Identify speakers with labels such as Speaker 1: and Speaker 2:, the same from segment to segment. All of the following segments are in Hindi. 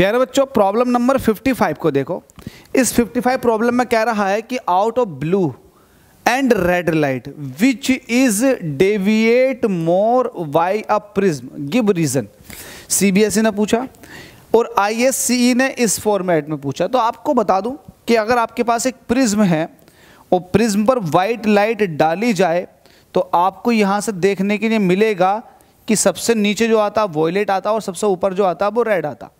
Speaker 1: प्यारे बच्चों प्रॉब्लम नंबर 55 को देखो इस 55 प्रॉब्लम में कह रहा है कि out of blue and red light which is deviate more why a prism give reason CBSE ने पूछा और आई e ने इस फॉर्मेट में पूछा तो आपको बता दूं कि अगर आपके पास एक प्रिज्म है और प्रिज्म पर वाइट लाइट डाली जाए तो आपको यहाँ से देखने के लिए मिलेगा कि सबसे नीचे जो आता है वॉयलेट आता और सबसे ऊपर जो आता है वो रेड आता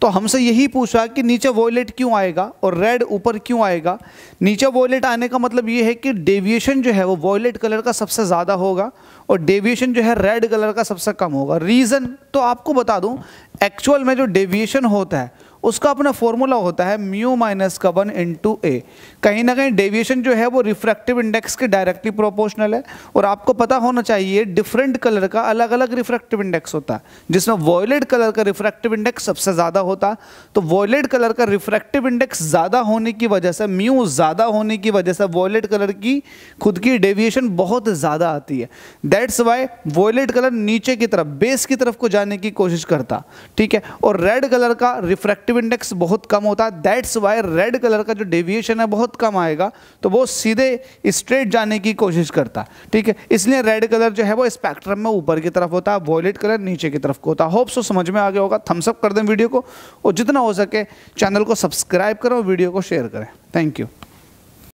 Speaker 1: तो हमसे यही पूछा कि नीचे वॉयलेट क्यों आएगा और रेड ऊपर क्यों आएगा नीचे वॉयलेट आने का मतलब ये है कि डेविएशन जो है वो वॉयलेट कलर का सबसे ज़्यादा होगा और डेविएशन जो है रेड कलर का सबसे कम होगा रीज़न तो आपको बता दूँ एक्चुअल में जो डेविएशन होता है उसका अपना फॉर्मूला होता है म्यू माइनस का वन इंटू ए कहीं ना कहीं डेविएशन जो है वो रिफ्रैक्टिव इंडेक्स के डायरेक्टली प्रोपोर्शनल है और आपको पता होना चाहिए डिफरेंट कलर का अलग अलग रिफ्रैक्टिव इंडेक्स होता है जिसमें वॉयलेट कलर का रिफ्रैक्टिव इंडेक्स सबसे ज़्यादा होता तो वॉयलेट कलर का रिफ्रैक्टिव इंडेक्स ज़्यादा होने की वजह से म्यू ज़्यादा होने की वजह से वॉयलेट कलर की खुद की डेविएशन बहुत ज़्यादा आती है दैट्स वाई वॉयलेट कलर नीचे की तरफ बेस की तरफ को जाने की कोशिश करता ठीक है और रेड कलर का रिफ्रैक्टिव रिलेटिव इंडेक्स बहुत कम होता है दैट्स वाई रेड कलर का जो डेविएशन है बहुत कम आएगा तो वो सीधे स्ट्रेट जाने की कोशिश करता है ठीक है इसलिए रेड कलर जो है वो स्पेक्ट्रम में ऊपर की तरफ होता है वॉयलेट कलर नीचे की तरफ को होता है होप्स समझ में आगे होगा थम्सअप कर दें वीडियो को और जितना हो सके चैनल को सब्सक्राइब करें और वीडियो को शेयर करें थैंक यू